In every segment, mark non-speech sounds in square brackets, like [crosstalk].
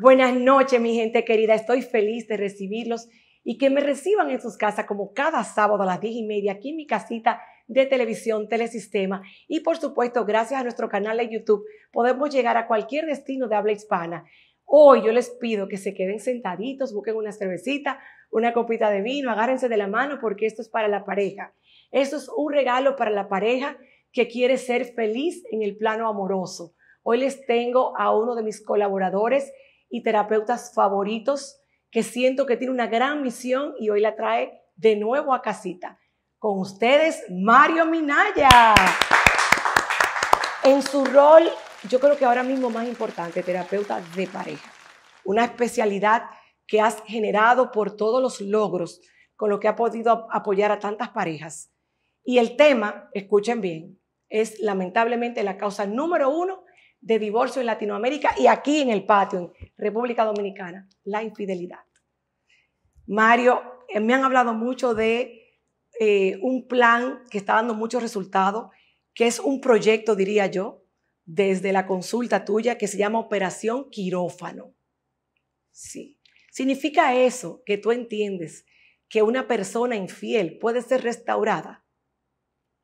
Buenas noches, mi gente querida. Estoy feliz de recibirlos y que me reciban en sus casas como cada sábado a las 10 y media aquí en mi casita de televisión Telesistema. Y por supuesto, gracias a nuestro canal de YouTube, podemos llegar a cualquier destino de habla hispana. Hoy yo les pido que se queden sentaditos, busquen una cervecita, una copita de vino, agárrense de la mano porque esto es para la pareja. Esto es un regalo para la pareja que quiere ser feliz en el plano amoroso. Hoy les tengo a uno de mis colaboradores, y terapeutas favoritos que siento que tiene una gran misión y hoy la trae de nuevo a casita. Con ustedes, Mario Minaya. En su rol, yo creo que ahora mismo más importante, terapeuta de pareja. Una especialidad que has generado por todos los logros con lo que ha podido apoyar a tantas parejas. Y el tema, escuchen bien, es lamentablemente la causa número uno de divorcio en Latinoamérica y aquí en el patio, en República Dominicana, la infidelidad. Mario, eh, me han hablado mucho de eh, un plan que está dando muchos resultados, que es un proyecto, diría yo, desde la consulta tuya, que se llama Operación Quirófano. Sí. Significa eso, que tú entiendes que una persona infiel puede ser restaurada,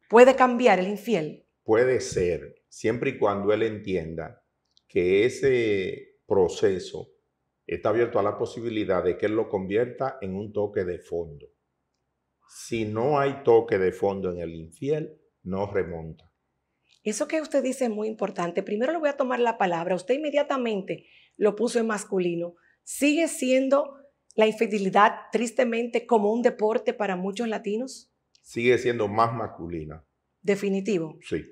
puede cambiar el infiel puede ser siempre y cuando él entienda que ese proceso está abierto a la posibilidad de que él lo convierta en un toque de fondo. Si no hay toque de fondo en el infiel, no remonta. Eso que usted dice es muy importante. Primero le voy a tomar la palabra. Usted inmediatamente lo puso en masculino. ¿Sigue siendo la infidelidad tristemente como un deporte para muchos latinos? Sigue siendo más masculina definitivo. Sí.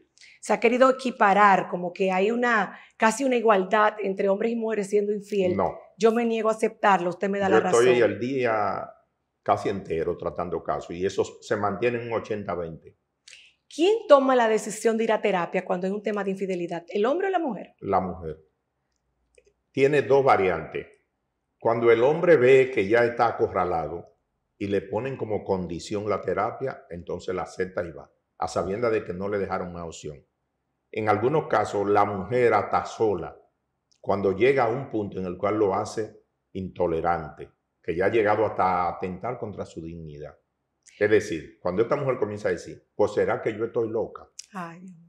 Se ha querido equiparar, como que hay una casi una igualdad entre hombres y mujeres siendo infiel. No. Yo me niego a aceptarlo, usted me da la razón. Estoy el día casi entero tratando casos y eso se mantiene en 80-20. ¿Quién toma la decisión de ir a terapia cuando es un tema de infidelidad? ¿El hombre o la mujer? La mujer. Tiene dos variantes. Cuando el hombre ve que ya está acorralado y le ponen como condición la terapia, entonces la acepta y va a sabienda de que no le dejaron una opción. En algunos casos, la mujer hasta sola, cuando llega a un punto en el cual lo hace intolerante, que ya ha llegado hasta atentar contra su dignidad. Es decir, cuando esta mujer comienza a decir, pues será que yo estoy loca.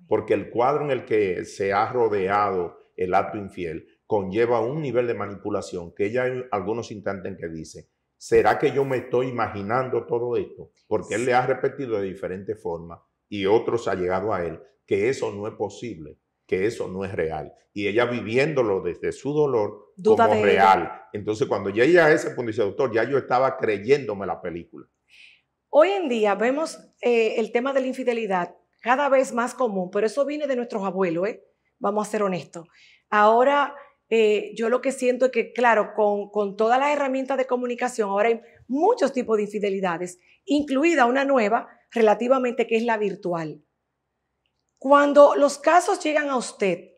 Porque el cuadro en el que se ha rodeado el acto infiel conlleva un nivel de manipulación que ella en algunos instantes que dice, ¿será que yo me estoy imaginando todo esto? Porque él le ha repetido de diferentes formas y otros llegado a él, que eso no es posible, que eso no es real. Y ella viviéndolo desde su dolor como real. Entonces, cuando llegué a ese punto, dice, doctor, ya yo estaba creyéndome la película. Hoy en día vemos eh, el tema de la infidelidad cada vez más común, pero eso viene de nuestros abuelos, ¿eh? vamos a ser honestos. Ahora, eh, yo lo que siento es que, claro, con, con todas las herramientas de comunicación, ahora muchos tipos de infidelidades, incluida una nueva relativamente que es la virtual. Cuando los casos llegan a usted,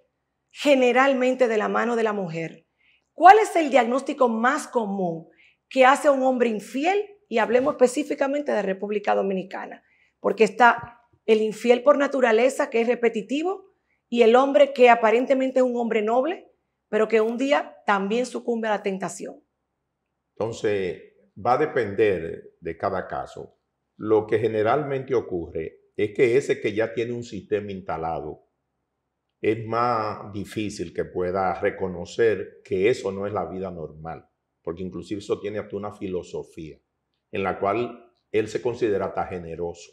generalmente de la mano de la mujer, ¿cuál es el diagnóstico más común que hace un hombre infiel? Y hablemos específicamente de República Dominicana, porque está el infiel por naturaleza, que es repetitivo, y el hombre que aparentemente es un hombre noble, pero que un día también sucumbe a la tentación. Entonces, va a depender de cada caso. Lo que generalmente ocurre es que ese que ya tiene un sistema instalado es más difícil que pueda reconocer que eso no es la vida normal, porque inclusive eso tiene hasta una filosofía en la cual él se considera tan generoso.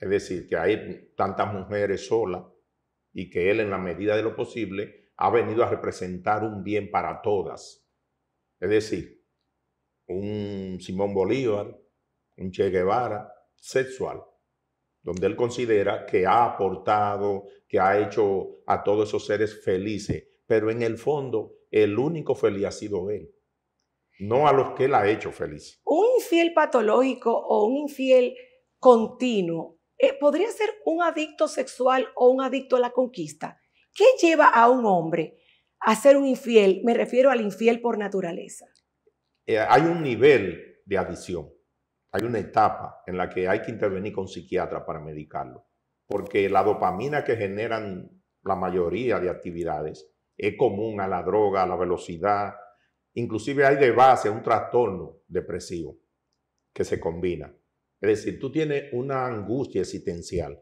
Es decir, que hay tantas mujeres solas y que él en la medida de lo posible ha venido a representar un bien para todas. Es decir, un Simón Bolívar, un Che Guevara, sexual, donde él considera que ha aportado, que ha hecho a todos esos seres felices, pero en el fondo el único feliz ha sido él, no a los que él ha hecho feliz. Un infiel patológico o un infiel continuo eh, podría ser un adicto sexual o un adicto a la conquista. ¿Qué lleva a un hombre a ser un infiel? Me refiero al infiel por naturaleza. Eh, hay un nivel de adicción, hay una etapa en la que hay que intervenir con psiquiatra para medicarlo, porque la dopamina que generan la mayoría de actividades es común a la droga, a la velocidad, inclusive hay de base un trastorno depresivo que se combina. Es decir, tú tienes una angustia existencial,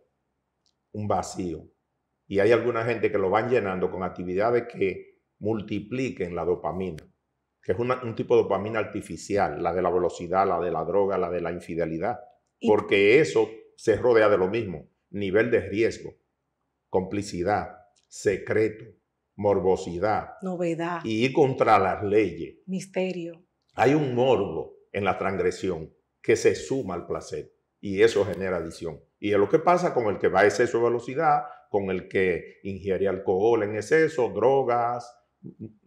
un vacío, y hay alguna gente que lo van llenando con actividades que multipliquen la dopamina que es un tipo de dopamina artificial, la de la velocidad, la de la droga, la de la infidelidad, porque eso se rodea de lo mismo, nivel de riesgo, complicidad, secreto, morbosidad, novedad, y ir contra las leyes, misterio. Hay un morbo en la transgresión que se suma al placer y eso genera adicción. Y es lo que pasa con el que va a exceso de velocidad, con el que ingiere alcohol en exceso, drogas,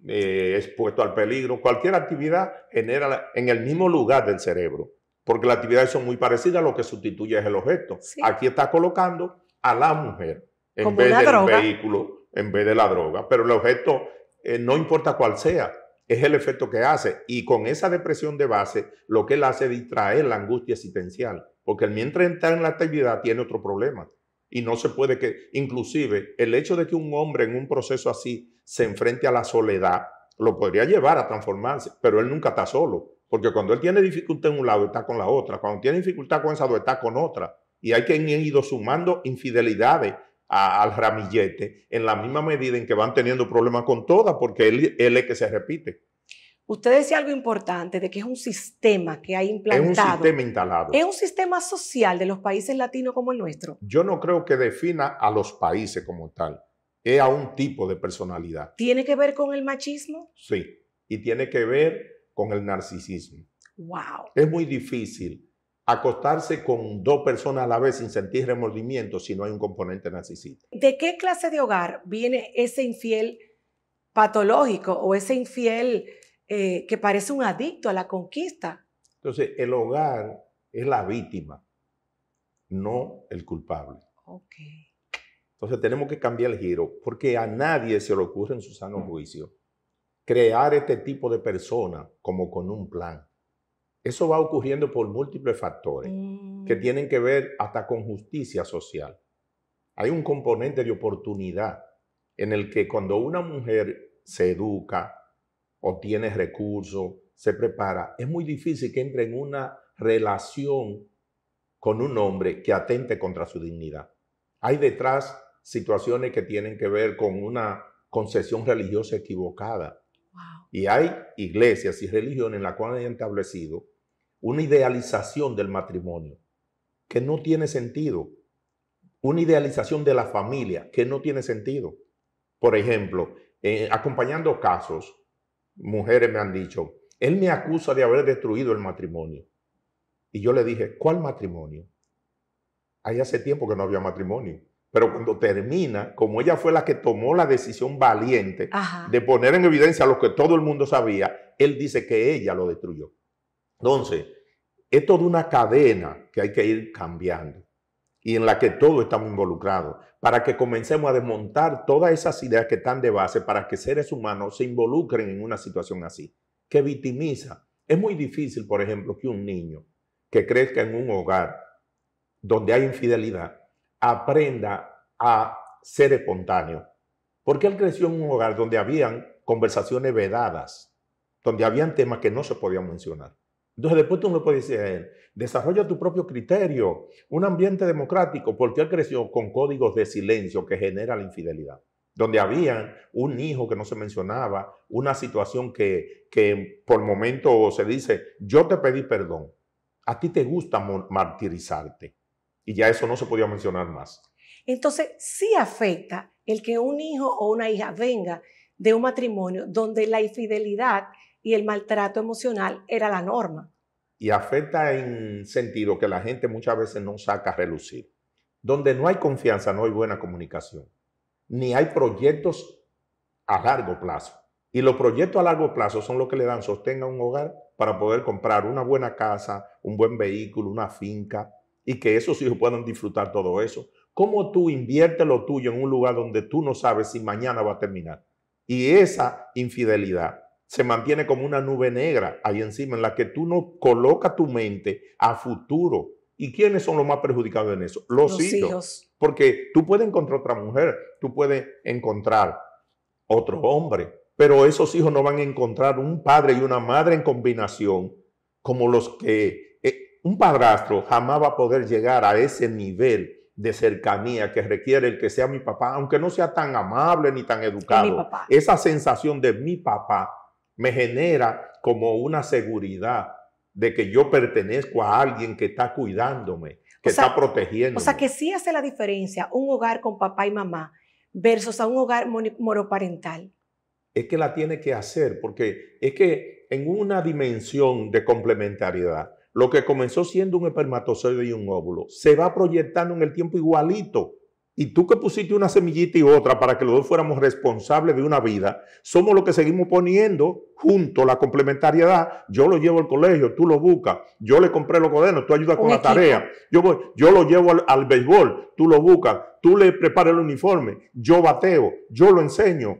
eh, expuesto al peligro. Cualquier actividad genera en el mismo lugar del cerebro, porque las actividades son muy parecidas, lo que sustituye es el objeto. Aquí está colocando a la mujer en vez del vehículo, en vez de la droga, pero el objeto eh, no importa cuál sea, es el efecto que hace. Y con esa depresión de base, lo que él hace es distraer la angustia existencial, porque mientras entra en la actividad tiene otro problema. Y no se puede que, inclusive, el hecho de que un hombre en un proceso así se enfrente a la soledad, lo podría llevar a transformarse, pero él nunca está solo, porque cuando él tiene dificultad en un lado, está con la otra, cuando tiene dificultad con esa, está con otra, y hay que ha ido sumando infidelidades al ramillete en la misma medida en que van teniendo problemas con todas, porque él, él es que se repite. Usted decía algo importante de que es un sistema que ha implantado. Es un sistema instalado. Es un sistema social de los países latinos como el nuestro. Yo no creo que defina a los países como tal es a un tipo de personalidad. ¿Tiene que ver con el machismo? Sí, y tiene que ver con el narcisismo. Wow. Es muy difícil acostarse con dos personas a la vez sin sentir remordimiento si no hay un componente narcisista. ¿De qué clase de hogar viene ese infiel patológico o ese infiel eh, que parece un adicto a la conquista? Entonces, el hogar es la víctima, no el culpable. Okay. Entonces tenemos que cambiar el giro, porque a nadie se le ocurre en su sano mm. juicio crear este tipo de persona como con un plan. Eso va ocurriendo por múltiples factores mm. que tienen que ver hasta con justicia social. Hay un componente de oportunidad en el que cuando una mujer se educa, o tiene recursos, se prepara, es muy difícil que entre en una relación con un hombre que atente contra su dignidad. Hay detrás situaciones que tienen que ver con una concesión religiosa equivocada. Y hay iglesias y religiones en las cuales han establecido una idealización del matrimonio que no tiene sentido, una idealización de la familia que no tiene sentido. Por ejemplo, eh, acompañando casos, mujeres me han dicho, él me acusa de haber destruido el matrimonio. Y yo le dije, ¿cuál matrimonio? Ahí hace tiempo que no había matrimonio. Pero cuando termina, como ella fue la que tomó la decisión valiente de poner en evidencia lo que todo el mundo sabía, él dice que ella lo destruyó. Entonces, es toda una cadena que hay que ir cambiando y en la que todos estamos involucrados, para que comencemos a desmontar todas esas ideas que están de base para que seres humanos se involucren en una situación así, que victimiza. Es muy difícil, por ejemplo, que un niño que crezca en un hogar donde hay infidelidad, aprenda a ser espontáneo. Porque él creció en un hogar donde habían conversaciones vedadas, donde habían temas que no se podían mencionar. Entonces después tú me puedes decir él, desarrolla tu propio criterio, un ambiente democrático, porque él creció con códigos de silencio que genera la infidelidad, donde había un hijo que no se mencionaba, una situación que, que por momento se dice, yo te pedí perdón, a ti te gusta martirizarte y ya eso no se podía mencionar más. Entonces, sí afecta el que un hijo o una hija venga de un matrimonio donde la infidelidad y el maltrato emocional era la norma. Y afecta en sentido que la gente muchas veces no saca a relucir. Donde no hay confianza, no hay buena comunicación, ni hay proyectos a largo plazo. Y los proyectos a largo plazo son los que le dan sostenga a un hogar para poder comprar una buena casa, un buen vehículo, una finca, y que esos hijos puedan disfrutar todo eso. ¿Cómo tú inviertes lo tuyo en un lugar donde tú no sabes si mañana va a terminar? Y esa infidelidad se mantiene como una nube negra ahí encima en la que tú no colocas tu mente a futuro. ¿Y quiénes son los más perjudicados en eso? Los, hijos. Porque tú puedes encontrar otra mujer, tú puedes encontrar otro hombre, pero esos hijos no van a encontrar un padre y una madre en combinación como los que un padrastro jamás va a poder llegar a ese nivel de cercanía que requiere el que sea mi papá, aunque no sea tan amable ni tan educado. Esa sensación de mi papá me genera como una seguridad de que yo pertenezco a alguien que está cuidándome, que está protegiendo. O sea, que sí hace la diferencia un hogar con papá y mamá versus a un hogar monoparental. Es que la tiene que hacer, porque es que en una dimensión de complementariedad, lo que comenzó siendo un espermatozoide y un óvulo se va proyectando en el tiempo igualito. Y tú que pusiste una semillita y otra para que los dos fuéramos responsables de una vida, somos los que seguimos poniendo junto la complementariedad. Yo lo llevo al colegio, tú lo buscas. Yo le compré los codenos, tú ayudas con la tarea. Yo, lo llevo al, al béisbol, tú lo buscas. Tú le preparas el uniforme, yo bateo, yo lo enseño.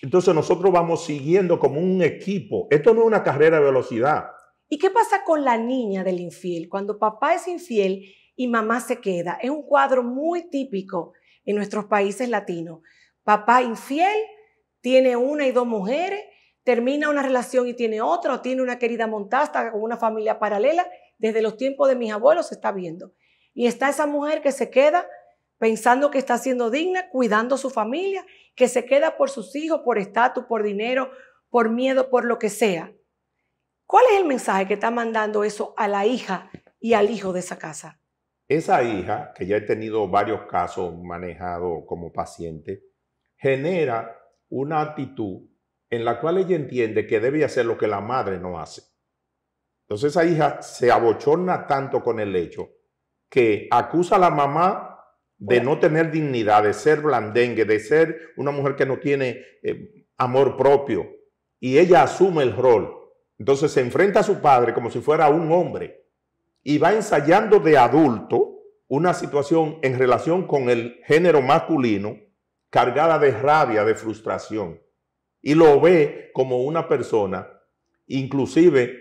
Entonces nosotros vamos siguiendo como un equipo. Esto no es una carrera de velocidad. ¿Y qué pasa con la niña del infiel? Cuando papá es infiel y mamá se queda. Es un cuadro muy típico en nuestros países latinos. Papá infiel, tiene una y dos mujeres, termina una relación y tiene otra, o tiene una querida montasta con una familia paralela. Desde los tiempos de mis abuelos se está viendo. Y está esa mujer que se queda pensando que está siendo digna, cuidando a su familia, que se queda por sus hijos, por estatus, por dinero, por miedo, por lo que sea. ¿Cuál es el mensaje que está mandando eso a la hija y al hijo de esa casa? Esa hija, que ya he tenido varios casos manejado como paciente, genera una actitud en la cual ella entiende que debe hacer lo que la madre no hace. Entonces esa hija se abochorna tanto con el hecho que acusa a la mamá de no tener dignidad, de ser blandengue, de ser una mujer que no tiene eh, amor propio. Y ella asume el rol entonces se enfrenta a su padre como si fuera un hombre y va ensayando de adulto una situación en relación con el género masculino cargada de rabia, de frustración. Y lo ve como una persona, inclusive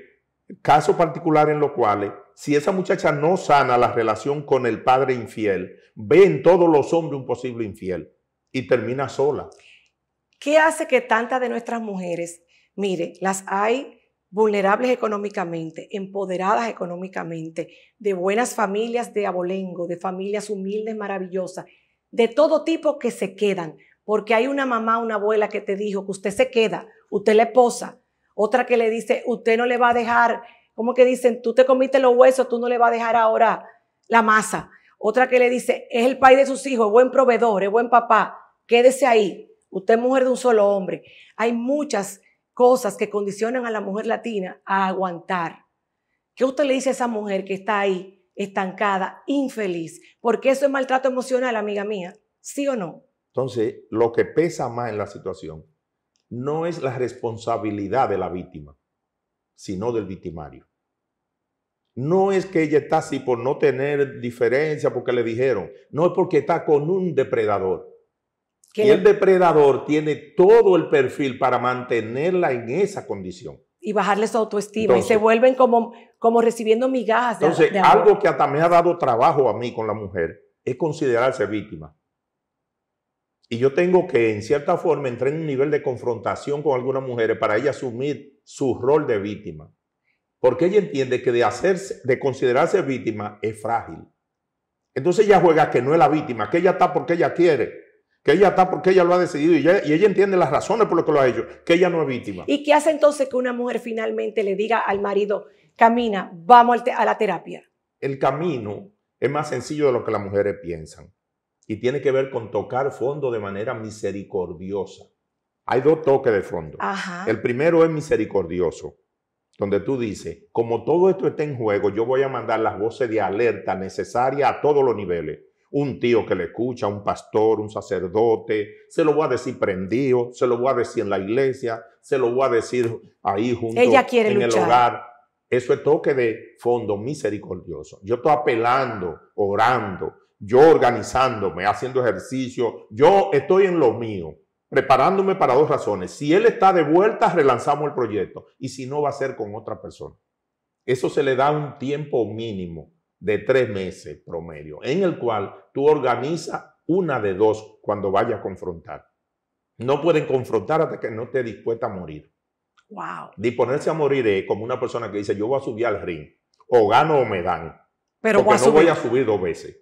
caso particular en lo cual si esa muchacha no sana la relación con el padre infiel, ve en todos los hombres un posible infiel y termina sola. ¿Qué hace que tantas de nuestras mujeres, mire, las hay vulnerables económicamente, empoderadas económicamente, de buenas familias de abolengo, de familias humildes, maravillosas, de todo tipo que se quedan, porque hay una mamá, una abuela que te dijo que usted se queda, usted le esposa, otra que le dice, usted no le va a dejar, como que dicen, tú te comiste los huesos, tú no le vas a dejar ahora la masa, otra que le dice, es el país de sus hijos, es buen proveedor, es buen papá, quédese ahí, usted es mujer de un solo hombre. Hay muchas cosas que condicionan a la mujer latina a aguantar. ¿Qué usted le dice a esa mujer que está ahí estancada, infeliz? Porque eso es maltrato emocional, amiga mía, ¿sí o no? Entonces, lo que pesa más en la situación no es la responsabilidad de la víctima, sino del victimario. No es que ella está así por no tener diferencia porque le dijeron, no es porque está con un depredador y el depredador tiene todo el perfil para mantenerla en esa condición. Y bajarle su autoestima. y se vuelven como, como recibiendo migajas. entonces, algo que hasta me ha dado trabajo a mí con la mujer es considerarse víctima. Y yo tengo que, en cierta forma, entrar en un nivel de confrontación con algunas mujeres para ella asumir su rol de víctima. Porque ella entiende que de, hacerse, de considerarse víctima es frágil. Entonces ella juega que no es la víctima, que ella está porque ella quiere que ella está porque ella lo ha decidido y ella, entiende las razones por lo que lo ha hecho, que ella no es víctima. ¿Y qué hace entonces que una mujer finalmente le diga al marido, camina, vamos a la terapia? El camino es más sencillo de lo que las mujeres piensan y tiene que ver con tocar fondo de manera misericordiosa. Hay dos toques de fondo. El primero es misericordioso, donde tú dices, como todo esto está en juego, yo voy a mandar las voces de alerta necesarias a todos los niveles un tío que le escucha, un pastor, un sacerdote, se lo voy a decir prendido, se lo voy a decir en la iglesia, se lo voy a decir ahí junto quiere en el hogar. Eso es toque de fondo misericordioso. Yo estoy apelando, orando, yo organizándome, haciendo ejercicio, yo estoy en lo mío, preparándome para dos razones. Si él está de vuelta, relanzamos el proyecto y si no, va a ser con otra persona. Eso se le da un tiempo mínimo de tres meses promedio, en el cual tú organizas una de dos cuando vayas a confrontar. No pueden confrontar hasta que no esté dispuesta a morir. Wow. Disponerse a morir es como una persona que dice, yo voy a subir al ring, o gano o me dan, pero voy no voy a subir dos veces.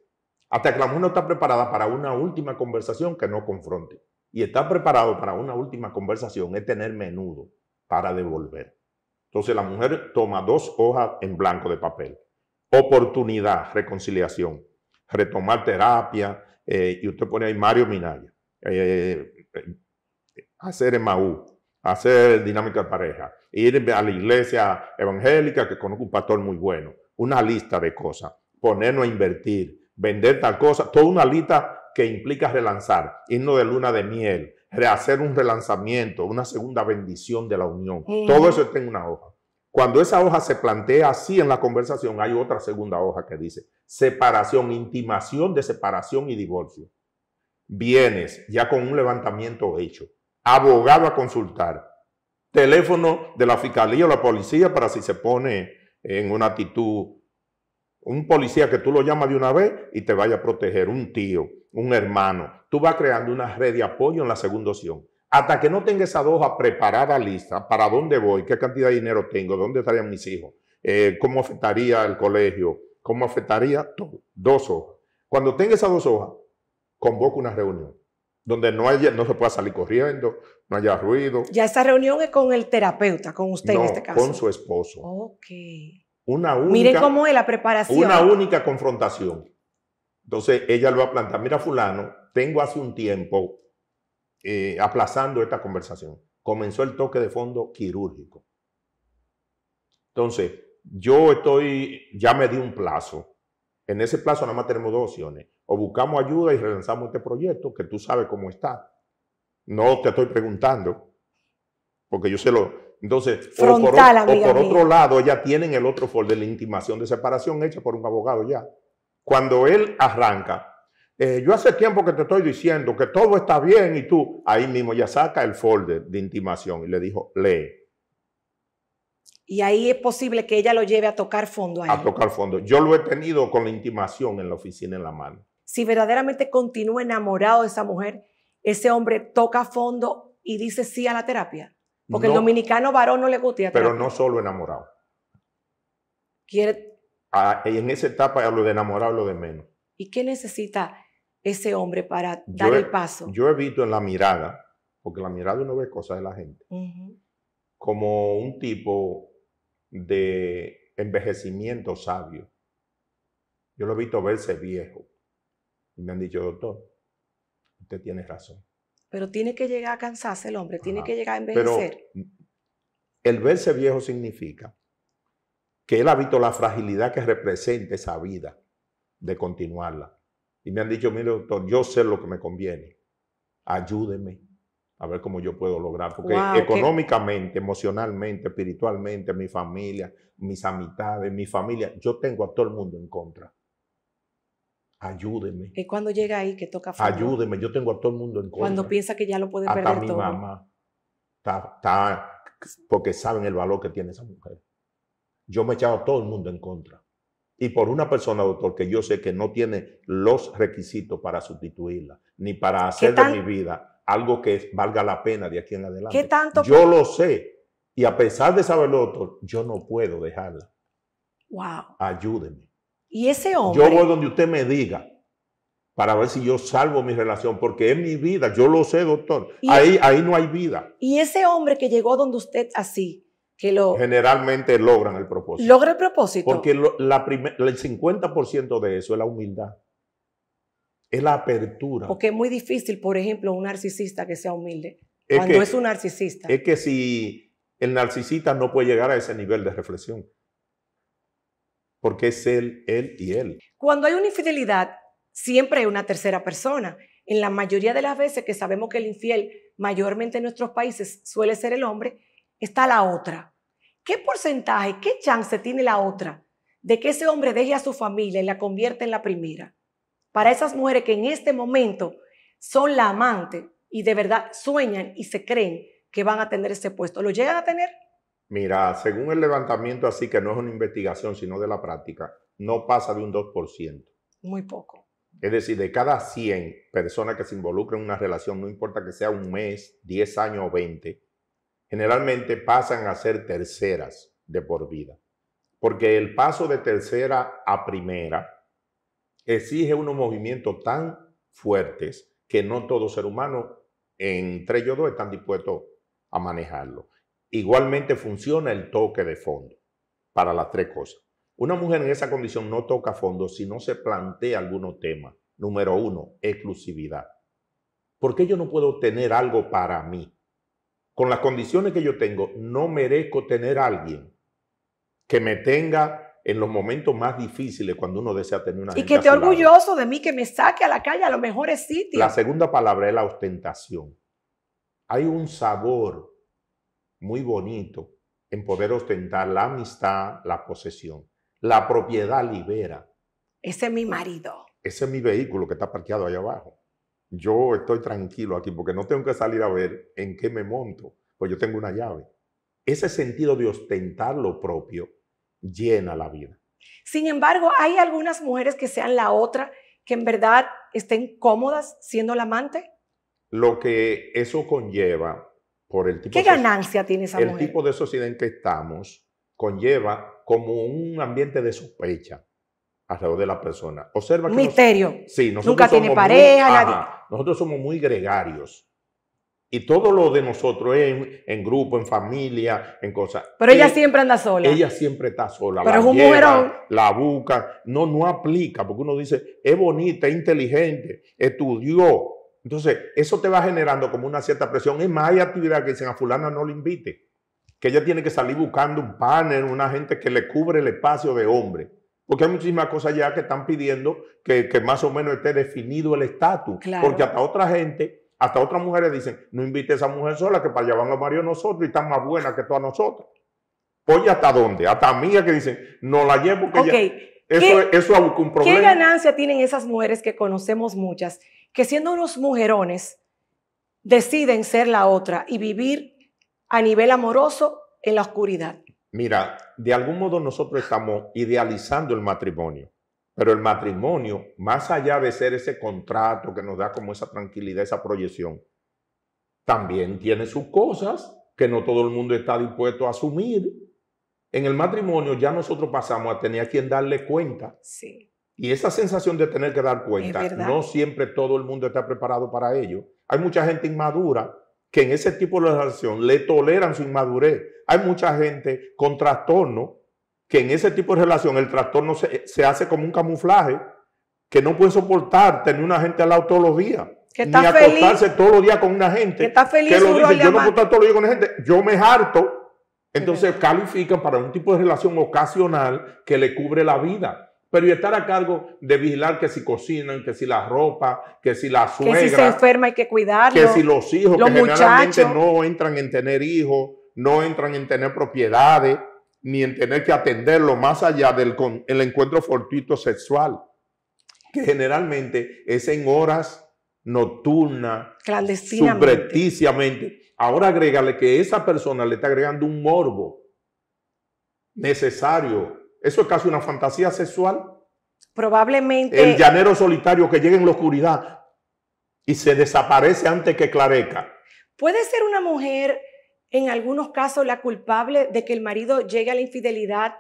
Hasta que la mujer no está preparada para una última conversación que no confronte. Y está preparado para una última conversación es tener menudo para devolver. Entonces la mujer toma dos hojas en blanco de papel oportunidad, reconciliación, retomar terapia, eh, y usted pone ahí Mario Minaya, eh, hacer EMAU, hacer dinámica de pareja, ir a la iglesia evangélica que conozco un pastor muy bueno, una lista de cosas, ponernos a invertir, vender tal cosa, toda una lista que implica relanzar, irnos de luna de miel, rehacer un relanzamiento, una segunda bendición de la unión. Todo eso está en una hoja. Cuando esa hoja se plantea así en la conversación, hay otra segunda hoja que dice separación, intimación de separación y divorcio. Vienes ya con un levantamiento hecho. Abogado a consultar. Teléfono de la fiscalía o la policía para si se pone en una actitud un policía que tú lo llamas de una vez y te vaya a proteger, un tío, un hermano. Tú vas creando una red de apoyo en la segunda opción hasta que no tenga esa hojas preparada, lista, para dónde voy, qué cantidad de dinero tengo, dónde estarían mis hijos, eh, cómo afectaría el colegio, cómo afectaría todo. Dos hojas. Cuando tenga esas dos hojas, convoco una reunión donde no, haya, no se pueda salir corriendo, no haya ruido. Ya esa reunión es con el terapeuta, con usted en este caso. Con su esposo. Ok. Una única. Miren cómo es la preparación. Una única confrontación. Entonces ella lo va a plantear. Mira, fulano, tengo hace un tiempo eh, aplazando esta conversación. Comenzó el toque de fondo quirúrgico. Entonces, yo estoy, ya me di un plazo. En ese plazo nada más tenemos dos opciones. O buscamos ayuda y relanzamos este proyecto que tú sabes cómo está. No te estoy preguntando, porque yo se lo... Entonces, o por, otro lado, ya tienen el otro folder de la intimación de separación hecha por un abogado ya. Cuando él arranca, eh, yo hace tiempo que te estoy diciendo que todo está bien y tú ahí mismo ya saca el folder de intimación y le dijo, lee. Y ahí es posible que ella lo lleve a tocar fondo. Ahí. A tocar fondo. Yo lo he tenido con la intimación en la oficina en la mano. Si verdaderamente continúa enamorado de esa mujer, ese hombre toca fondo y dice sí a la terapia. Porque el dominicano varón no le gusta. pero no solo enamorado. Quiere. Ah, en esa etapa lo de enamorado lo de menos. ¿Y qué necesita ese hombre para dar el paso? Yo he visto en la mirada, porque la mirada uno ve cosas de la gente, como un tipo de envejecimiento sabio. Yo lo he visto verse viejo. Y me han dicho, doctor, usted tiene razón. Pero tiene que llegar a cansarse el hombre, tiene que llegar a envejecer. el verse viejo significa que él ha visto la fragilidad que representa esa vida de continuarla y me han dicho, mire doctor, yo sé lo que me conviene, ayúdeme a ver cómo yo puedo lograr, porque económicamente, emocionalmente, espiritualmente, mi familia, mis amistades, mi familia, yo tengo a todo el mundo en contra. Ayúdeme. ¿Y cuando llega ahí que toca Ayúdeme, yo tengo a todo el mundo en contra. Cuando piensa que ya lo puede perder todo. mamá. está, porque saben el valor que tiene esa mujer. Yo me he echado a todo el mundo en contra y por una persona, doctor, que yo sé que no tiene los requisitos para sustituirla, ni para hacer de mi vida algo que valga la pena de aquí en adelante. ¿Qué tanto? Yo lo sé. Y a pesar de saberlo, doctor, yo no puedo dejarla. Wow. Ayúdeme. Y ese hombre. Yo voy donde usted me diga para ver si yo salvo mi relación, porque es mi vida, yo lo sé, doctor. Ahí, ahí no hay vida. Y ese hombre que llegó donde usted así, Generalmente logran el propósito. Logra el propósito. Porque el 50% de eso es la humildad. Es la apertura. Porque es muy difícil, por ejemplo, un narcisista que sea humilde. cuando es un narcisista. Es que si el narcisista no puede llegar a ese nivel de reflexión. Porque es él, él y él. Cuando hay una infidelidad, siempre hay una tercera persona. En la mayoría de las veces que sabemos que el infiel, mayormente en nuestros países, suele ser el hombre, está la otra. ¿Qué porcentaje, qué chance tiene la otra de que ese hombre deje a su familia y la convierta en la primera? Para esas mujeres que en este momento son la amante y de verdad sueñan y se creen que van a tener ese puesto, ¿lo llegan a tener? Mira, según el levantamiento, así que no es una investigación, sino de la práctica, no pasa de un 2%. Muy poco. Es decir, de cada 100 personas que se involucran en una relación, no importa que sea un mes, 10 años o 20, generalmente pasan a ser terceras de por vida, porque el paso de tercera a primera exige unos movimientos tan fuertes que no todo ser humano, entre ellos dos, están dispuestos a manejarlo. Igualmente funciona el toque de fondo para las tres cosas. Una mujer en esa condición no toca fondo si no se plantea algunos temas. Número uno, exclusividad. ¿Por qué yo no puedo tener algo para mí? con las condiciones que yo tengo, no merezco tener a alguien que me tenga en los momentos más difíciles cuando uno desea tener una... Y que esté orgulloso de mí, que me saque a la calle a los mejores sitios. La segunda palabra es la ostentación. Hay un sabor muy bonito en poder ostentar la amistad, la posesión. La propiedad libera. Ese es mi marido. Ese es mi vehículo que está parqueado allá abajo yo estoy tranquilo aquí porque no tengo que salir a ver en qué me monto, pues yo tengo una llave. Ese sentido de ostentar lo propio llena la vida. Sin embargo, hay algunas mujeres que sean la otra, que en verdad estén cómodas siendo la amante. Lo que eso conlleva por el tipo ¿Qué ganancia tiene esa tipo de sociedad en que estamos conlleva como un ambiente de sospecha alrededor de la persona. Observa Misterio. sí, Nunca tiene pareja. nadie... Nosotros somos muy gregarios. Y todo lo de nosotros en, en grupo, en familia, en cosas. Pero ella, eh, siempre anda sola. Ella siempre está sola. Pero es un mujerón. La busca. No, no aplica, porque uno dice, es bonita, es inteligente, estudió. Entonces, eso te va generando como una cierta presión. Es más, hay actividad que dicen a fulana no le invite, que ella tiene que salir buscando un panel, una gente que le cubre el espacio de hombre porque hay muchísimas cosas ya que están pidiendo que, más o menos esté definido el estatus. Porque hasta otra gente, hasta otras mujeres dicen, no invite a esa mujer sola, que para allá van los maridos nosotros y están más buena que todas nosotros. Oye, pues, ¿hasta dónde? Hasta mía que dicen, no la llevo que Eso, un problema. ¿Qué ganancia tienen esas mujeres que conocemos muchas, que siendo unos mujerones, deciden ser la otra y vivir a nivel amoroso en la oscuridad? Mira, de algún modo nosotros estamos idealizando el matrimonio, pero el matrimonio, más allá de ser ese contrato que nos da como esa tranquilidad, esa proyección, también tiene sus cosas que no todo el mundo está dispuesto a asumir. En el matrimonio ya nosotros pasamos a tener a quien darle cuenta. Sí. Y esa sensación de tener que dar cuenta, no siempre todo el mundo está preparado para ello. Hay mucha gente inmadura que en ese tipo de relación le toleran su inmadurez. Hay mucha gente con trastorno que en ese tipo de relación el trastorno se, hace como un camuflaje que no puede soportar tener una gente al lado todos los días. Que está ni acostarse todos los días con una gente. Que está feliz. Que lo dice, yo no puedo estar todos los días con la gente. Yo me harto. Entonces califican para un tipo de relación ocasional que le cubre la vida. Pero y estar a cargo de vigilar que si cocinan, que si la ropa, que si la suegra. Que si se enferma hay que cuidarlo. Que si los hijos, los que generalmente no entran en tener hijos, no entran en tener propiedades, ni en tener que atenderlo más allá del el encuentro fortuito sexual, que generalmente es en horas nocturnas, clandestinamente. Ahora agrégale que esa persona le está agregando un morbo necesario eso es casi una fantasía sexual. Probablemente. El llanero solitario que llega en la oscuridad y se desaparece antes que clareca. ¿Puede ser una mujer en algunos casos la culpable de que el marido llegue a la infidelidad?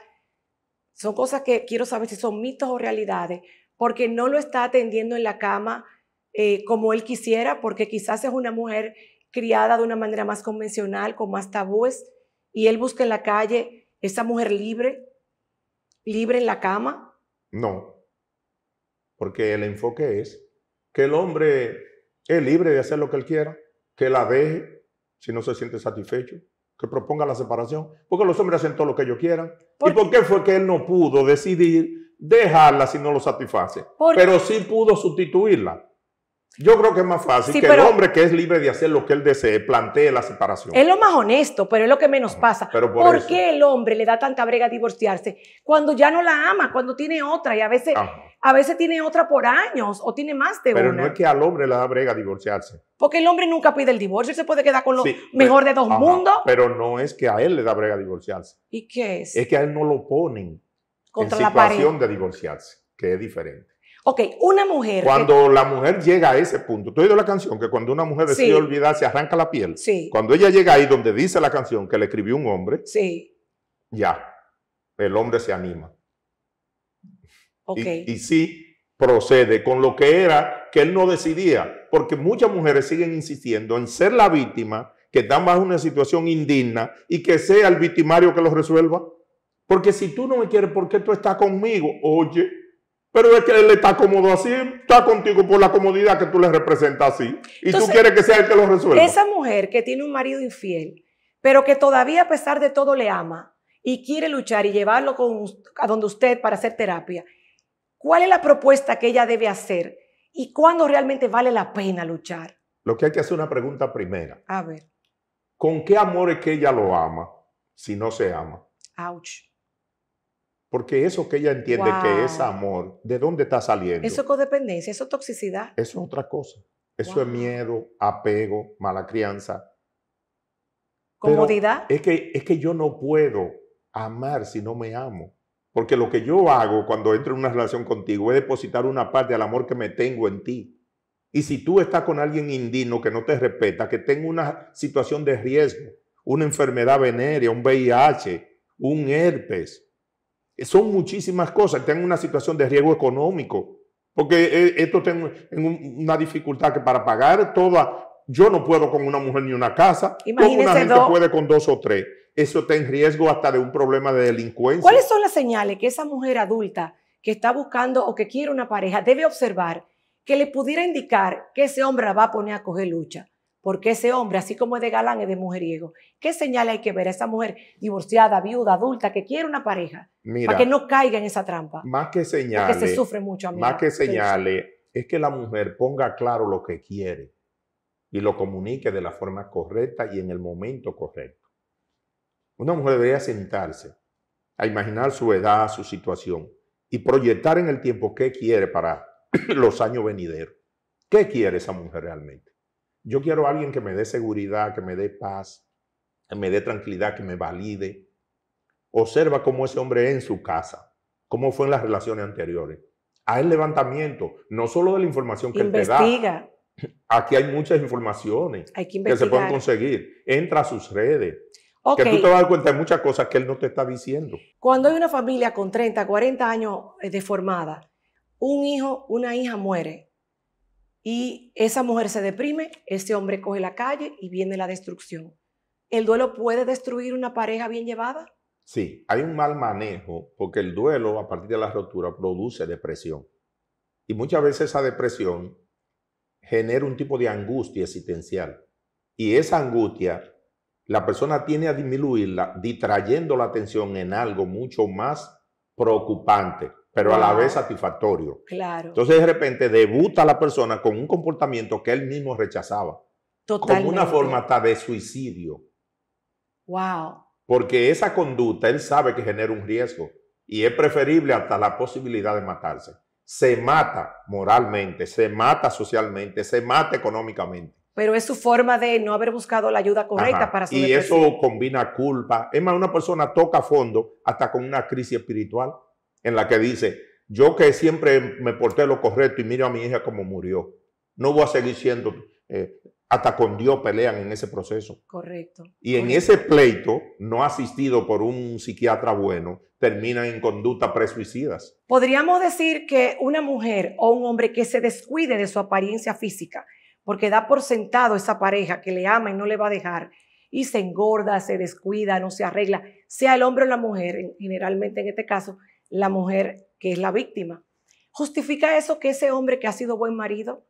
Son cosas que quiero saber si son mitos o realidades, porque no lo está atendiendo en la cama eh, como él quisiera, porque quizás es una mujer criada de una manera más convencional, con más tabúes, y él busca en la calle esa mujer libre libre en la cama? No, porque el enfoque es que el hombre es libre de hacer lo que él quiera, que la deje si no se siente satisfecho, que proponga la separación, porque los hombres hacen todo lo que ellos quieran. ¿Y por qué fue que él no pudo decidir dejarla si no lo satisface? Pero sí pudo sustituirla. Yo creo que es más fácil que el hombre que es libre de hacer lo que él desee plantee la separación. Es lo más honesto, pero es lo que menos pasa. por, qué el hombre le da tanta brega a divorciarse cuando ya no la ama, cuando tiene otra y a veces, a veces tiene otra por años o tiene más de una? Pero no es que al hombre le da brega a divorciarse. Porque el hombre nunca pide el divorcio, se puede quedar con lo mejor de dos mundos. Pero no es que a él le da brega divorciarse. ¿Y qué es? Es que a él no lo ponen Contra en situación de divorciarse, que es diferente. Ok, una mujer. Cuando la mujer llega a ese punto, tú has la canción que cuando una mujer decide olvidar se arranca la piel. Sí. Cuando ella llega ahí donde dice la canción que le escribió un hombre, sí. ya, el hombre se anima. ok Y, y sí, procede con lo que era que él no decidía, porque muchas mujeres siguen insistiendo en ser la víctima, que están bajo una situación indigna y que sea el victimario que lo resuelva. Porque si tú no me quieres, ¿por qué tú estás conmigo? Oye, pero es que él está cómodo así, está contigo por la comodidad que tú le representas así. Y tú quieres que sea el que lo resuelva. Esa mujer que tiene un marido infiel, pero que todavía a pesar de todo le ama y quiere luchar y llevarlo con, a donde usted para hacer terapia, ¿cuál es la propuesta que ella debe hacer? ¿Y cuándo realmente vale la pena luchar? Lo que hay que hacer una pregunta primera. A ver. ¿Con qué amor es que ella lo ama si no se ama? Ouch. Porque eso que ella entiende que es amor, ¿de dónde está saliendo? Eso es codependencia, eso es toxicidad. Eso es otra cosa. Eso es miedo, apego, mala crianza. Comodidad. es que, es que yo no puedo amar si no me amo. Porque lo que yo hago cuando entro en una relación contigo es depositar una parte del amor que me tengo en ti. Y si tú estás con alguien indigno que no te respeta, que tenga una situación de riesgo, una enfermedad venérea, un VIH, un herpes, son muchísimas cosas. Están una situación de riesgo económico. Porque eh, esto tengo una dificultad que para pagar toda, yo no puedo con una mujer ni una casa. Imagínese ¿Cómo una gente puede con dos o tres? Eso está en riesgo hasta de un problema de delincuencia. ¿Cuáles son las señales que esa mujer adulta que está buscando o que quiere una pareja debe observar que le pudiera indicar que ese hombre va a poner a coger lucha? Porque ese hombre, así como es de galán, es de mujeriego. ¿Qué señal hay que ver a esa mujer divorciada, viuda, adulta, que quiere una pareja? para que no caiga en esa trampa. Más que señales. Que se sufre mucho, Más que señales, es que la mujer ponga claro lo que quiere y lo comunique de la forma correcta y en el momento correcto. Una mujer debería sentarse a imaginar su edad, su situación y proyectar en el tiempo qué quiere para [clears throat] los años venideros. ¿Qué quiere esa mujer realmente? Yo quiero a alguien que me dé seguridad, que me dé paz, que me dé tranquilidad, que me valide. Observa cómo ese hombre es en su casa, cómo fue en las relaciones anteriores. Haz el levantamiento, no solo de la información que él te da. Aquí hay muchas informaciones que, se pueden conseguir. Entra a sus redes. Que tú te vas a dar cuenta de muchas cosas que él no te está diciendo. Cuando hay una familia con 30, 40 años eh, deformada, un hijo, una hija muere y esa mujer se deprime, ese hombre coge la calle y viene la destrucción. ¿El duelo puede destruir una pareja bien llevada? Sí, hay un mal manejo porque el duelo a partir de la ruptura, produce depresión. Y muchas veces esa depresión genera un tipo de angustia existencial. Y esa angustia la persona tiene a disminuirla distrayendo la atención en algo mucho más preocupante pero a la vez satisfactorio. Claro. Entonces de repente debuta la persona con un comportamiento que él mismo rechazaba. Totalmente. Como una forma hasta de suicidio. Wow. Porque esa conducta él sabe que genera un riesgo y es preferible hasta la posibilidad de matarse. Se mata moralmente, se mata socialmente, se mata económicamente. Pero es su forma de no haber buscado la ayuda correcta para su Y eso combina culpa. Es más, una persona toca a fondo hasta con una crisis espiritual en la que dice, yo que siempre me porté lo correcto y miro a mi hija como murió, no voy a seguir siendo, eh, hasta con Dios pelean en ese proceso. Correcto. Y en ese pleito, no asistido por un psiquiatra bueno, terminan en conducta presuicidas. Podríamos decir que una mujer o un hombre que se descuide de su apariencia física, porque da por sentado esa pareja que le ama y no le va a dejar, y se engorda, se descuida, no se arregla, sea el hombre o la mujer, generalmente en este caso, la mujer que es la víctima. ¿Justifica eso que ese hombre que ha sido buen marido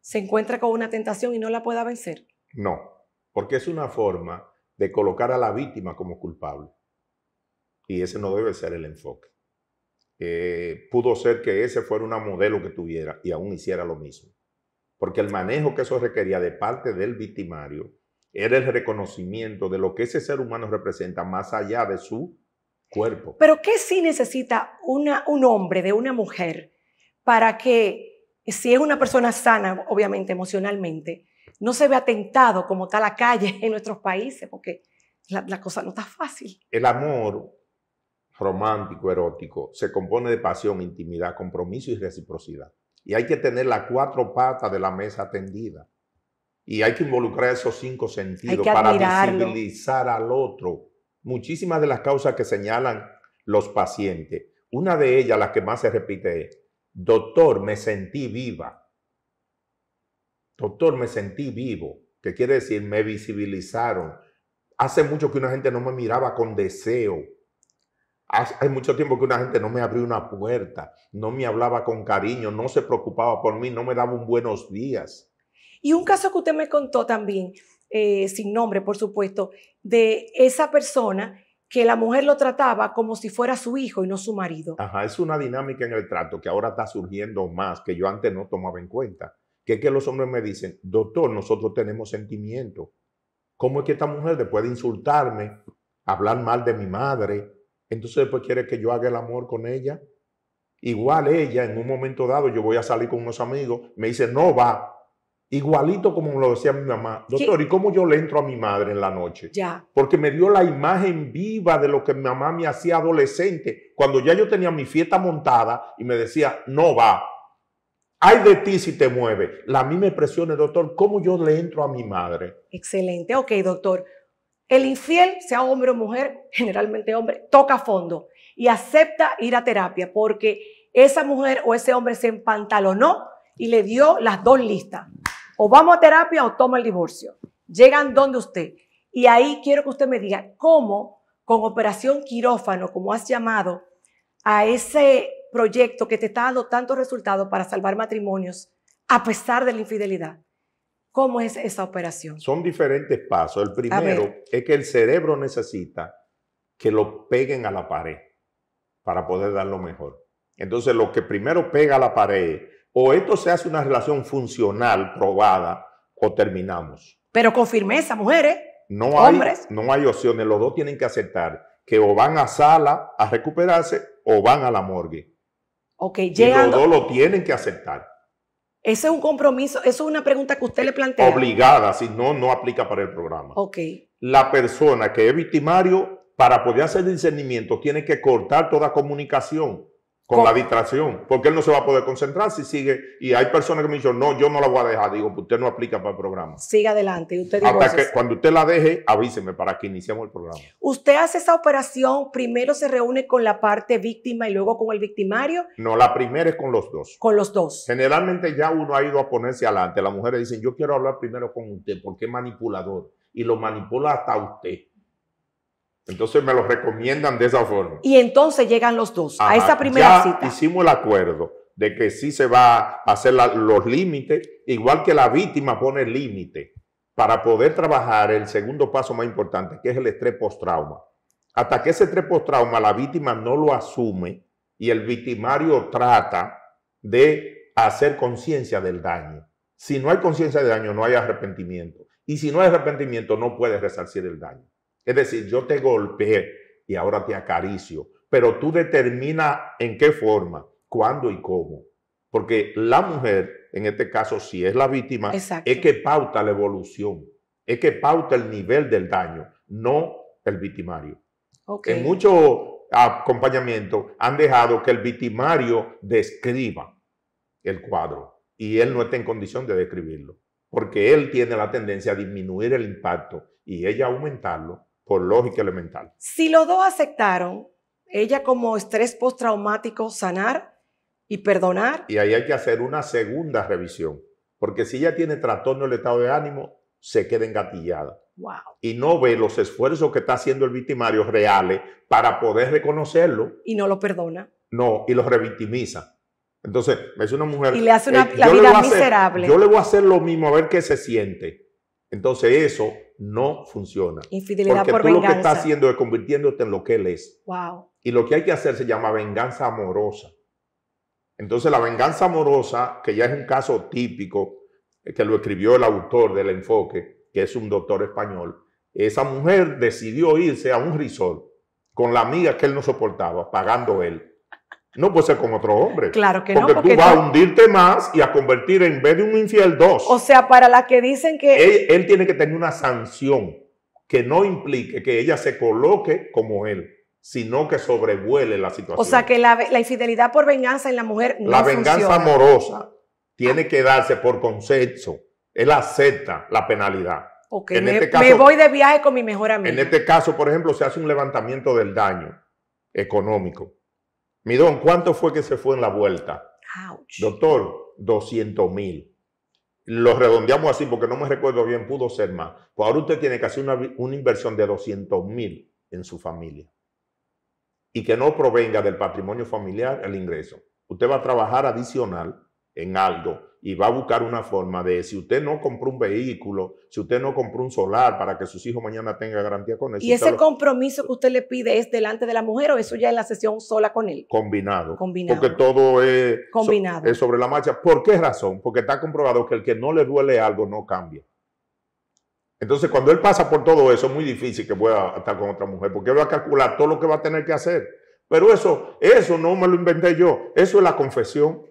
se encuentra con una tentación y no la pueda vencer? No, porque es una forma de colocar a la víctima como culpable. Y ese no debe ser el enfoque. Eh, pudo ser que ese fuera una modelo que tuviera y aún hiciera lo mismo. Porque el manejo que eso requería de parte del victimario era el reconocimiento de lo que ese ser humano representa más allá de su cuerpo. Pero ¿qué sí necesita una, un hombre de una mujer para que, si es una persona sana, obviamente emocionalmente, no se vea tentado como está la calle [laughs] en nuestros países? Porque la, cosa no está fácil. El amor romántico, erótico, se compone de pasión, intimidad, compromiso y reciprocidad. Y hay que tener las cuatro patas de la mesa tendida. Y hay que involucrar esos cinco sentidos para visibilizar al otro muchísimas de las causas que señalan los pacientes. Una de ellas, la que más se repite, es, doctor, me sentí viva. Doctor, me sentí vivo. ¿Qué quiere decir? Me visibilizaron. Hace mucho que una gente no me miraba con deseo. Hace mucho tiempo que una gente no me abrió una puerta, no me hablaba con cariño, no se preocupaba por mí, no me daba buenos días. Y un caso que usted me contó también eh, sin nombre, por supuesto, de esa persona que la mujer lo trataba como si fuera su hijo y no su marido. Ajá, es una dinámica en el trato que ahora está surgiendo más, que yo antes no tomaba en cuenta, que es que los hombres me dicen, doctor, nosotros tenemos sentimientos. ¿Cómo es que esta mujer después de insultarme, hablar mal de mi madre, entonces después quiere que yo haga el amor con ella? Igual ella, en un momento dado, yo voy a salir con unos amigos, me dice, no va, igualito como lo decía mi mamá, doctor, ¿y cómo yo le entro a mi madre en la noche? Ya. Porque me dio la imagen viva de lo que mi mamá me hacía adolescente, cuando ya yo tenía mi fiesta montada y me decía, no va, hay de ti si te mueve. La misma expresión doctor, ¿cómo yo le entro a mi madre? Excelente, ok, doctor. El infiel, sea hombre o mujer, generalmente hombre, toca fondo y acepta ir a terapia porque esa mujer o ese hombre se empantalonó y le dio las dos listas o vamos a terapia o toma el divorcio. Llegan donde usted. Y ahí quiero que usted me diga cómo, con operación quirófano, como has llamado, a ese proyecto que te está dando tantos resultados para salvar matrimonios, a pesar de la infidelidad. ¿Cómo es esa operación? Son diferentes pasos. El primero es que el cerebro necesita que lo peguen a la pared para poder dar lo mejor. Entonces, lo que primero pega a la pared o esto se hace una relación funcional, probada, o terminamos. Pero con firmeza, mujeres, no hombres. Hay, no hay opciones, los dos tienen que aceptar que o van a sala a recuperarse o van a la morgue. Ok, Y los dos lo tienen que aceptar. Ese es un compromiso, eso es una pregunta que usted le plantea. Obligada, si no, no aplica para el programa. Ok. La persona que es victimario, para poder hacer discernimiento, tiene que cortar toda comunicación con, la distracción, porque él no se va a poder concentrar si sigue. Y hay personas que me dicen, no, yo no la voy a dejar. Digo, usted no aplica para el programa. Siga adelante. Y usted Hasta que cuando usted la deje, avíseme para que iniciemos el programa. Usted hace esa operación, primero se reúne con la parte víctima y luego con el victimario. No, la primera es con los dos. Con los dos. Generalmente ya uno ha ido a ponerse adelante. Las mujeres dicen, yo quiero hablar primero con usted porque es manipulador. Y lo manipula hasta usted. Entonces me lo recomiendan de esa forma. Y entonces llegan los dos a esa primera ya Hicimos el acuerdo de que sí se va a hacer los límites, igual que la víctima pone límite para poder trabajar el segundo paso más importante, que es el estrés postrauma. Hasta que ese estrés postrauma la víctima no lo asume y el victimario trata de hacer conciencia del daño. Si no hay conciencia del daño, no hay arrepentimiento. Y si no hay arrepentimiento, no puede resarcir el daño. Es decir, yo te golpeé y ahora te acaricio, pero tú determina en qué forma, cuándo y cómo. Porque la mujer, en este caso, si es la víctima, es que pauta la evolución, es que pauta el nivel del daño, no el victimario. En muchos acompañamientos han dejado que el victimario describa el cuadro y él no está en condición de describirlo, porque él tiene la tendencia a disminuir el impacto y ella aumentarlo por lógica elemental. Si los dos aceptaron, ella como estrés postraumático sanar y perdonar. Y ahí hay que hacer una segunda revisión, porque si ella tiene trastorno del estado de ánimo, se queda engatillada. Wow. Y no ve los esfuerzos que está haciendo el victimario reales para poder reconocerlo. Y no lo perdona. No, y lo revictimiza. Entonces, es una mujer. Y le hace una, la vida miserable. yo le voy a hacer lo mismo, a ver qué se siente. Entonces, eso no funciona. Infidelidad porque tú lo que está haciendo es convirtiéndote en lo que él es. Y lo que hay que hacer se llama venganza amorosa. Entonces la venganza amorosa, que ya es un caso típico, eh, que lo escribió el autor del enfoque, que es un doctor español, esa mujer decidió irse a un resort con la amiga que él no soportaba, pagando él. No puede ser con otro hombre. Claro que porque no. Porque tú vas a hundirte más y a convertir en vez de un infiel dos. O sea, para las que dicen que... Él, tiene que tener una sanción que no implique que ella se coloque como él, sino que sobrevuele la situación. O sea, que la, infidelidad por venganza en la mujer no La venganza amorosa tiene que darse por concepto, Él acepta la penalidad. me, este me voy de viaje con mi mejor amigo. En este caso, por ejemplo, se hace un levantamiento del daño económico don, ¿cuánto fue que se fue en la vuelta? Doctor, 200 mil. Lo redondeamos así porque no me recuerdo bien, pudo ser más. Pues ahora usted tiene que hacer una, una inversión de 200 mil en su familia. Y que no provenga del patrimonio familiar el ingreso. Usted va a trabajar adicional en algo y va a buscar una forma de, si usted no compró un vehículo, si usted no compró un solar para que sus hijos mañana tengan garantía con eso. ¿Y ese compromiso que usted le pide es delante de la mujer o eso ya en la sesión sola con él? Combinado. Porque todo es, es sobre la marcha. ¿Por qué razón? Porque está comprobado que el que no le duele algo no cambia. Entonces, cuando él pasa por todo eso, es muy difícil que pueda estar con otra mujer, porque él va a calcular todo lo que va a tener que hacer. Pero eso, eso no me lo inventé yo, eso es la confesión.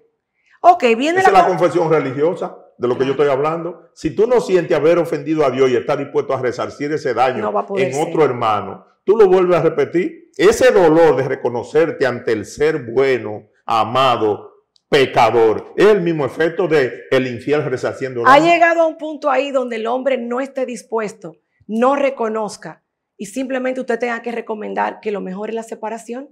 Ok, viene Esa la... es la confesión religiosa de lo que yo estoy hablando. Si tú no sientes haber ofendido a Dios y estás dispuesto a resarcir ese daño en otro hermano, tú lo vuelves a repetir. Ese dolor de reconocerte ante el ser bueno, amado, pecador, es el mismo efecto de el infiel resarciendo. Ha llegado a un punto ahí donde el hombre no esté dispuesto, no reconozca y simplemente usted tenga que recomendar que lo mejor es la separación.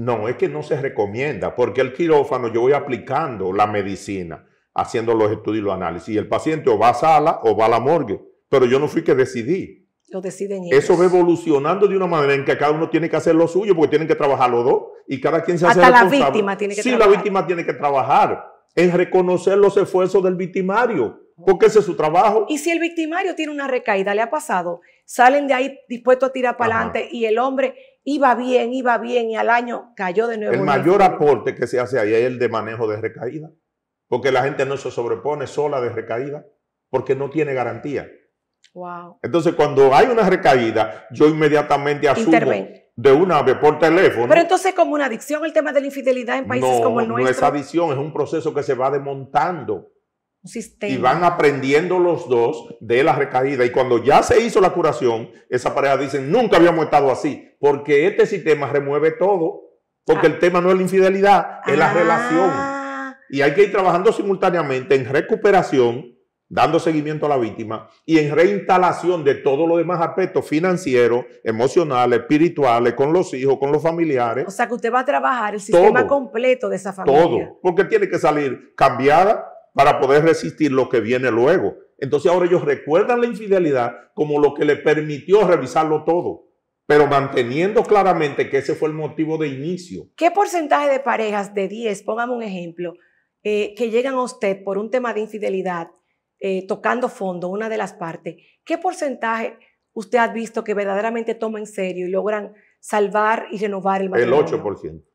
No, es que no se recomienda, porque el quirófano yo voy aplicando la medicina, haciendo los estudios y los análisis, y el paciente o va a sala o va a la morgue, pero yo no fui que decidí. Lo deciden ellos. Eso va evolucionando de una manera en que cada uno tiene que hacer lo suyo, porque tienen que trabajar los dos, y cada quien se hace responsable. la víctima tiene que trabajar. Sí, la víctima tiene que trabajar en reconocer los esfuerzos del victimario, porque ese es su trabajo. Y si el victimario tiene una recaída, le ha pasado, salen de ahí dispuestos a tirar para adelante y el hombre iba bien, iba bien y al año cayó de nuevo. El mayor aporte que se hace ahí es el de manejo de recaída, porque la gente no se sobrepone sola de recaída, porque no tiene garantía. Entonces, cuando hay una recaída, yo inmediatamente asumo de una vez por teléfono. Pero entonces es como una adicción el tema de la infidelidad en países como el nuestro. No es adicción, es un proceso que se va desmontando y van aprendiendo los dos de la recaída. Y cuando ya se hizo la curación, esa pareja dice, nunca habíamos estado así, porque este sistema remueve todo, porque el ah. tema no es la infidelidad, es la relación. Ah. Y hay que ir trabajando simultáneamente en recuperación, dando seguimiento a la víctima y en reinstalación de todos los demás aspectos financieros, emocionales, espirituales, con los hijos, con los familiares. O sea que usted va a trabajar el sistema completo de esa familia. Todo, porque tiene que salir cambiada, para poder resistir lo que viene luego. Entonces ahora ellos recuerdan la infidelidad como lo que le permitió revisarlo todo, pero manteniendo claramente que ese fue el motivo de inicio. ¿Qué porcentaje de parejas de 10, póngame un ejemplo, eh, que llegan a usted por un tema de infidelidad, eh, tocando fondo, una de las partes, qué porcentaje usted ha visto que verdaderamente toma en serio y logran salvar y renovar el matrimonio? El 8%.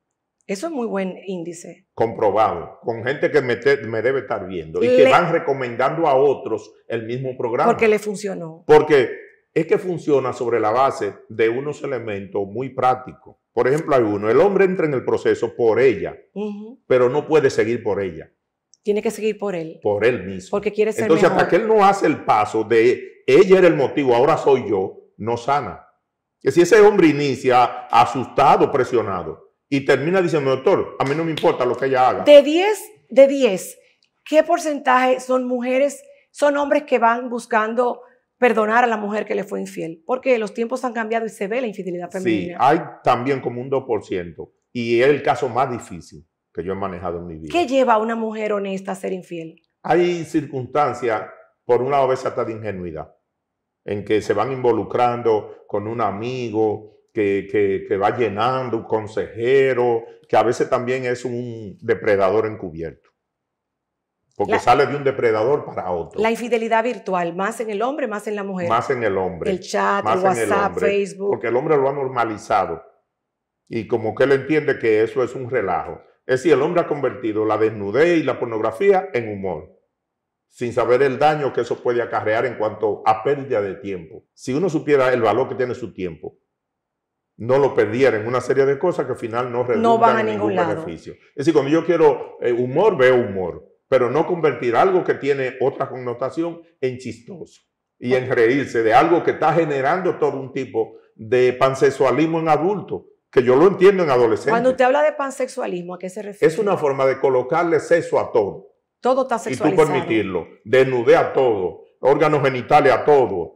Eso es muy buen índice. Comprobado, con gente que me, debe estar viendo y que van recomendando a otros el mismo programa. Porque le funcionó. Porque es que funciona sobre la base de unos elementos muy prácticos. Por ejemplo, hay uno, el hombre entra en el proceso por ella, pero no puede seguir por ella. Tiene que seguir por él. Por él mismo. Porque quiere ser Entonces, hasta que él no hace el paso de ella era el motivo, ahora soy yo, no sana. Que si ese hombre inicia asustado, presionado, y termina diciendo, doctor, a mí no me importa lo que ella haga. De 10, de 10, ¿qué porcentaje son mujeres, son hombres que van buscando perdonar a la mujer que le fue infiel? Porque los tiempos han cambiado y se ve la infidelidad femenina. Sí, hay también como un 2%. Y es el caso más difícil que yo he manejado en mi vida. ¿Qué lleva a una mujer honesta a ser infiel? Hay circunstancias, por una vez hasta de ingenuidad, en que se van involucrando con un amigo, que, va llenando, un consejero, que a veces también es un depredador encubierto. Porque sale de un depredador para otro. La infidelidad virtual, más en el hombre, más en la mujer. Más en el hombre. El chat, el WhatsApp, Facebook. Porque el hombre lo ha normalizado. Y como que él entiende que eso es un relajo. Es decir, el hombre ha convertido la desnudez y la pornografía en humor sin saber el daño que eso puede acarrear en cuanto a pérdida de tiempo. Si uno supiera el valor que tiene su tiempo, no lo perdieran en una serie de cosas que al final no redundan en van a ningún, beneficio. Es decir, cuando yo quiero eh, humor, veo humor, pero no convertir algo que tiene otra connotación en chistoso y en reírse de algo que está generando todo un tipo de pansexualismo en adultos, que yo lo entiendo en adolescentes. Cuando usted habla de pansexualismo, ¿a qué se refiere? Es una forma de colocarle sexo a todo. Todo está sexualizado. Y tú permitirlo. desnude a todo, órganos genitales a todo,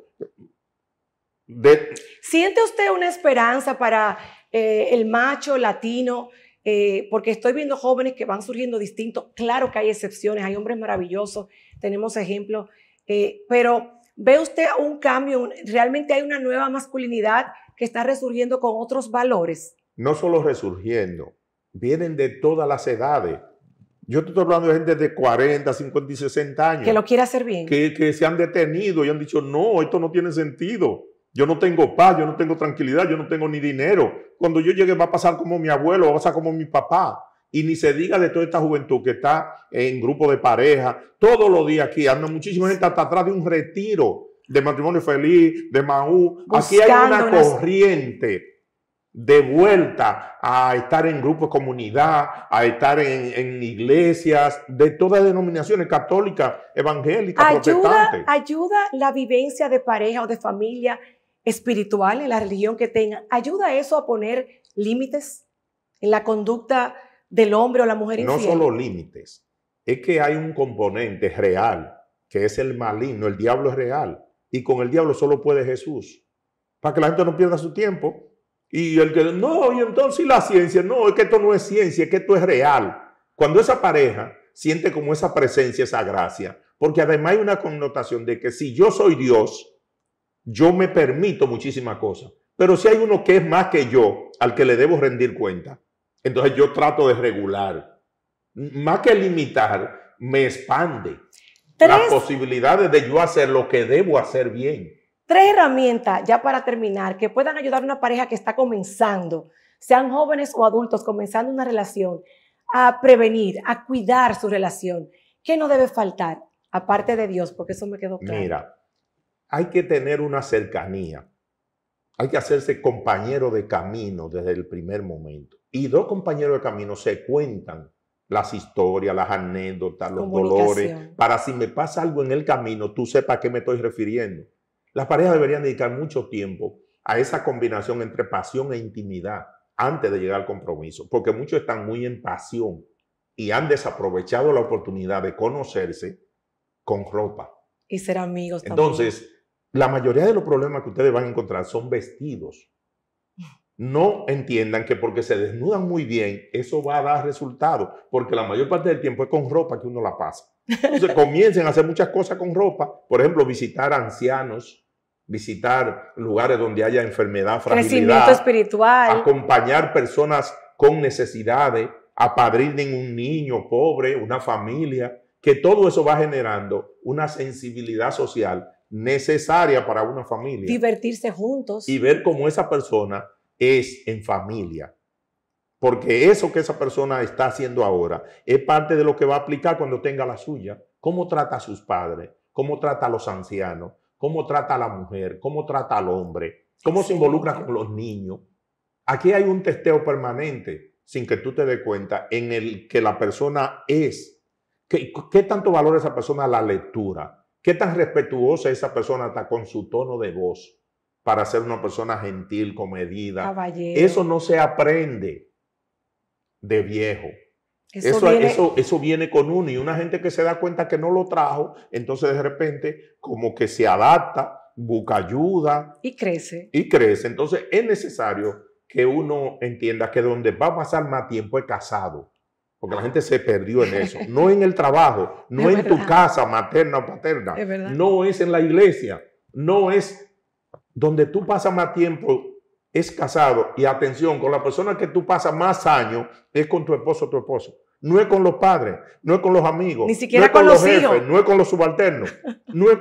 ¿Siente usted una esperanza para eh, el macho latino? Eh, porque estoy viendo jóvenes que van surgiendo distintos. Claro que hay excepciones, hay hombres maravillosos, tenemos ejemplos, eh, pero ¿ve usted un cambio? ¿Realmente hay una nueva masculinidad que está resurgiendo con otros valores? No solo resurgiendo, vienen de todas las edades. Yo estoy hablando de gente de 40, 50 y 60 años. Que lo quiera hacer bien. Que, que se han detenido y han dicho, no, esto no tiene sentido. Yo no tengo paz, yo no tengo tranquilidad, yo no tengo ni dinero. Cuando yo llegue va a pasar como mi abuelo, va a pasar como mi papá. Y ni se diga de toda esta juventud que está en grupo de pareja, todos los días aquí, anda muchísima gente hasta atrás de un retiro de matrimonio feliz, de Maú. Aquí hay una corriente de vuelta a estar en grupo de comunidad, a estar en, iglesias de todas denominaciones, católicas, evangélicas, ayuda, protestantes. Ayuda la vivencia de pareja o de familia espiritual, en la religión que tenga, ¿ayuda eso a poner límites en la conducta del hombre o la mujer No solo límites, es que hay un componente real, que es el maligno, el diablo es real, y con el diablo solo puede Jesús, para que la gente no pierda su tiempo. Y el que, no, y entonces la ciencia, no, es que esto no es ciencia, es que esto es real. Cuando esa pareja siente como esa presencia, esa gracia, porque además hay una connotación de que si yo soy Dios, yo me permito muchísimas cosas, pero si hay uno que es más que yo, al que le debo rendir cuenta, entonces yo trato de regular. Más que limitar, me expande las posibilidades de yo hacer lo que debo hacer bien. Tres herramientas, ya para terminar, que puedan ayudar a una pareja que está comenzando, sean jóvenes o adultos comenzando una relación, a prevenir, a cuidar su relación. ¿Qué no debe faltar? Aparte de Dios, porque eso me quedó claro. Mira, hay que tener una cercanía. Hay que hacerse compañero de camino desde el primer momento. Y dos compañeros de camino se cuentan las historias, las anécdotas, los dolores, para si me pasa algo en el camino, tú sepas a qué me estoy refiriendo. Las parejas deberían dedicar mucho tiempo a esa combinación entre pasión e intimidad antes de llegar al compromiso, porque muchos están muy en pasión y han desaprovechado la oportunidad de conocerse con ropa. Y ser amigos. También. Entonces, la mayoría de los problemas que ustedes van a encontrar son vestidos. No entiendan que porque se desnudan muy bien, eso va a dar resultado, porque la mayor parte del tiempo es con ropa que uno la pasa. Entonces [laughs] comiencen a hacer muchas cosas con ropa, por ejemplo, visitar ancianos, visitar lugares donde haya enfermedad, fragilidad, espiritual, acompañar personas con necesidades, apadrinen un niño pobre, una familia, que todo eso va generando una sensibilidad social necesaria para una familia. Divertirse juntos. Y ver cómo esa persona es en familia. Porque eso que esa persona está haciendo ahora es parte de lo que va a aplicar cuando tenga la suya. Cómo trata a sus padres, cómo trata a los ancianos, cómo trata a la mujer, cómo trata al hombre, cómo se involucra con los niños. Aquí hay un testeo permanente, sin que tú te des cuenta, en el que la persona es. ¿Qué, qué tanto valora esa persona la lectura? ¿Qué tan respetuosa esa persona está con su tono de voz para ser una persona gentil, comedida? Caballero. Eso no se aprende de viejo. Eso, eso, Eso, viene con uno y una gente que se da cuenta que no lo trajo, entonces de repente como que se adapta, busca ayuda. Y crece. Y crece. Entonces es necesario que uno entienda que donde va a pasar más tiempo es casado. Porque la gente se perdió en eso. No en el trabajo, [laughs] no en tu casa materna o paterna. no es en la iglesia, no es donde tú pasas más tiempo es casado. Y atención, con la persona que tú pasas más años es con tu esposo o tu esposo. No es con los padres, no es con los amigos, ni siquiera con, los hijos. no es con los subalternos, no es,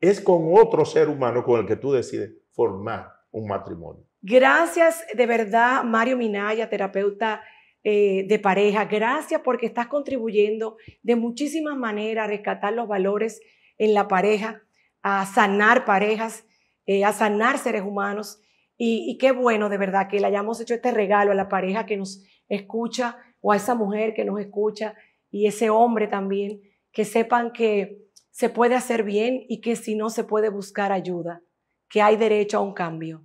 es con otro ser humano con el que tú decides formar un matrimonio. Gracias de verdad, Mario Minaya, terapeuta eh, de pareja. Gracias porque estás contribuyendo de muchísimas maneras a rescatar los valores en la pareja, a sanar parejas, eh, a sanar seres humanos. Y, y, qué bueno de verdad que le hayamos hecho este regalo a la pareja que nos escucha o a esa mujer que nos escucha y ese hombre también, que sepan que se puede hacer bien y que si no se puede buscar ayuda, que hay derecho a un cambio,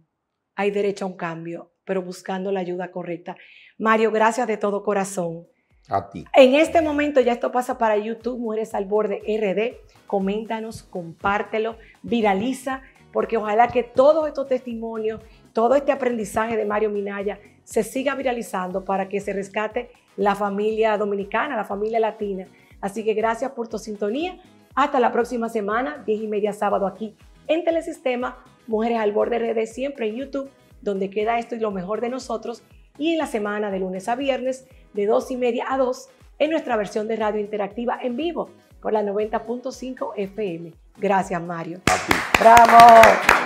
hay derecho a un cambio, pero buscando la ayuda correcta. Mario, gracias de todo corazón. A ti. En este momento ya esto pasa para YouTube, Mujeres al Borde RD. Coméntanos, compártelo, viraliza, porque ojalá que todos estos testimonios, todo este aprendizaje de Mario Minaya se siga viralizando para que se rescate la familia dominicana, la familia latina. Así que gracias por tu sintonía. Hasta la próxima semana, 10 y media sábado aquí en Telesistema, Mujeres al Borde RD, siempre en YouTube, donde queda esto y lo mejor de nosotros y en la semana de lunes a viernes de 2 y media a 2 en nuestra versión de radio interactiva en vivo por la 90.5 FM. Gracias, Mario. Bravo.